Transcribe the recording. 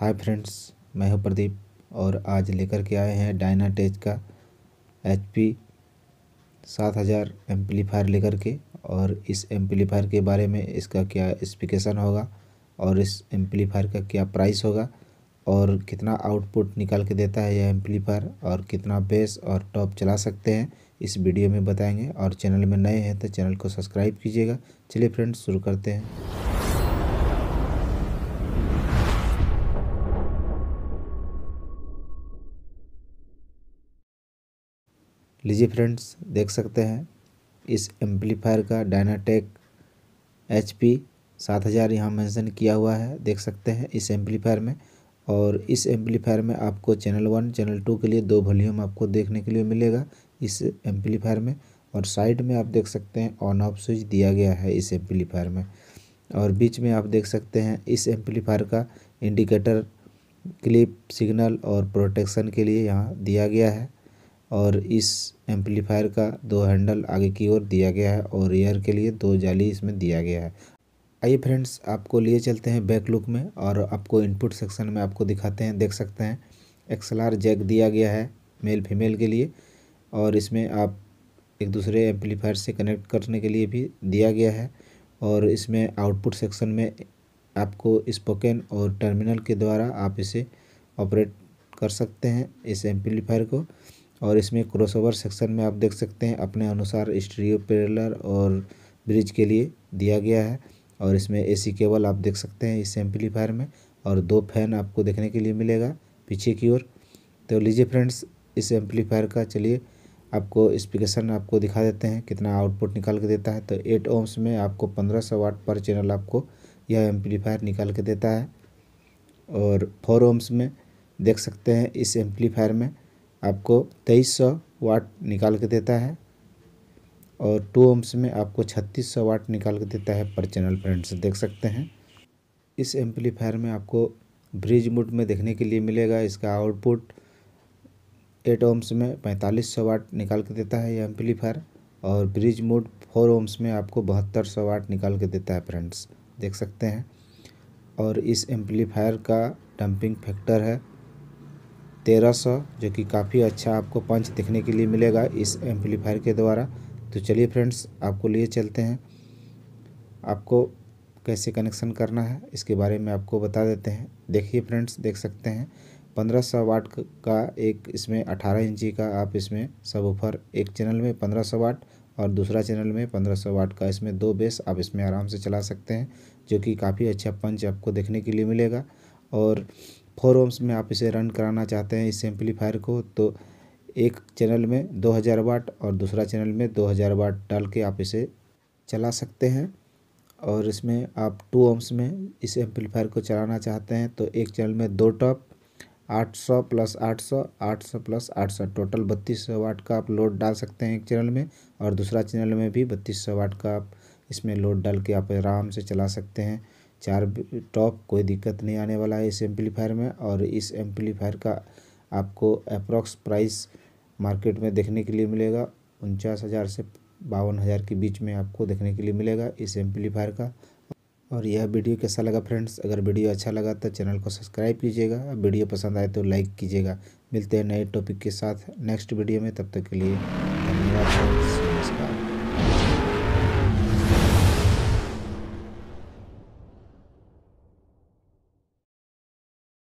hi friends मैं हूं प्रदीप और आज लेकर के आए हैं डायना टेज का एच पी सात हज़ार एम्पलीफायर लेकर के और इस एम्पलीफायर के बारे में इसका क्या स्पेसिफिकेशन होगा और इस एम्पलीफायर का क्या प्राइस होगा और कितना आउटपुट निकाल के देता है यह एम्पलीफायर और कितना बेस और टॉप चला सकते हैं इस वीडियो में बताएंगे और चैनल में नए हैं तो चैनल को सब्सक्राइब कीजिएगा चलिए फ्रेंड्स शुरू करते हैं लीजिए फ्रेंड्स देख सकते हैं इस एम्पलीफायर का डायनाटेक एच पी सात हज़ार यहाँ मैंसन किया हुआ है देख सकते हैं इस एम्पलीफायर में और इस एम्पलीफायर में आपको चैनल वन चैनल टू के लिए दो वॉल्यूम आपको देखने के लिए मिलेगा इस एम्पलीफायर में और साइड में आप देख सकते हैं ऑन ऑफ स्विच दिया गया है इस एम्पलीफायर में और बीच में आप देख सकते हैं इस एम्पलीफायर का इंडिकेटर क्लिप सिग्नल और प्रोटेक्शन के लिए यहाँ दिया गया है और इस एम्पलीफायर का दो हैंडल आगे की ओर दिया गया है और एयर के लिए दो जाली इसमें दिया गया है आइए फ्रेंड्स आपको लिए चलते हैं बैक लुक में और आपको इनपुट सेक्शन में आपको दिखाते हैं देख सकते हैं आर जैक दिया गया है मेल फीमेल के लिए और इसमें आप एक दूसरे एम्पलीफायर से कनेक्ट करने के लिए भी दिया गया है और इसमें आउटपुट सेक्शन में आपको स्पोकन और टर्मिनल के द्वारा आप इसे ऑपरेट कर सकते हैं इस एम्पलीफायर को और इसमें क्रॉसओवर सेक्शन में आप देख सकते हैं अपने अनुसार स्टीरियो पेरलर और ब्रिज के लिए दिया गया है और इसमें एसी केबल आप देख सकते हैं इस एम्पलीफायर में और दो फैन आपको देखने के लिए मिलेगा पीछे की ओर तो लीजिए फ्रेंड्स इस एम्पलीफायर का चलिए आपको स्पीकेशन आपको दिखा देते हैं कितना आउटपुट निकाल के देता है तो एट ओम्स में आपको पंद्रह सौ वाट पर चैनल आपको यह एम्पलीफायर निकाल के देता है और फोर ओम्स में देख सकते हैं इस एम्पलीफायर में आपको तेईस सौ वाट निकाल के देता है और टू ओम्स में आपको छत्तीस सौ वाट निकाल के देता है पर चैनल फ्रेंड्स देख सकते हैं इस एम्पलीफायर में आपको ब्रिज मोड में देखने के लिए मिलेगा इसका आउटपुट एट ओम्स में पैंतालीस सौ वाट निकाल के देता है यह एम्पलीफायर और ब्रिज मोड फोर ओम्स में आपको बहत्तर सौ वाट निकाल के देता है फ्रेंड्स देख सकते हैं और इस एम्पलीफायर का डंपिंग फैक्टर है तेरह सौ जो कि काफ़ी अच्छा आपको पंच देखने के लिए मिलेगा इस एम्पलीफायर के द्वारा तो चलिए फ्रेंड्स आपको लिए चलते हैं आपको कैसे कनेक्शन करना है इसके बारे में आपको बता देते हैं देखिए फ्रेंड्स देख सकते हैं पंद्रह सौ वाट का एक इसमें अठारह इंची का आप इसमें सब ऊपर एक चैनल में पंद्रह सौ वाट और दूसरा चैनल में पंद्रह सौ वाट का इसमें दो बेस आप इसमें आराम से चला सकते हैं जो कि काफ़ी अच्छा पंच आपको देखने के लिए मिलेगा और फोर ओम्स में आप इसे रन कराना चाहते हैं इस एम्पलीफायर को तो एक चैनल में 2000 वाट और दूसरा चैनल में 2000 वाट डाल के आप इसे चला सकते हैं और इसमें आप टू ओम्स में इस एम्पलीफायर को चलाना चाहते हैं तो एक चैनल में दो top 800 plus 800 800 plus 800 total 3200 watt का आप लोड डाल सकते हैं एक चैनल में और दूसरा चैनल में भी 3200 वाट का आप इसमें लोड डाल के आप आराम से चला सकते हैं चार टॉप कोई दिक्कत नहीं आने वाला है इस एम्पलीफायर में और इस एम्पलीफायर का आपको अप्रॉक्स प्राइस मार्केट में देखने के लिए मिलेगा उनचास हज़ार से बावन हज़ार के बीच में आपको देखने के लिए मिलेगा इस एम्पलीफायर का और यह वीडियो कैसा लगा फ्रेंड्स अगर वीडियो अच्छा लगा तो चैनल को सब्सक्राइब कीजिएगा वीडियो पसंद आए तो लाइक कीजिएगा मिलते हैं नए टॉपिक के साथ नेक्स्ट वीडियो में तब तक के लिए धन्यवाद नमस्कार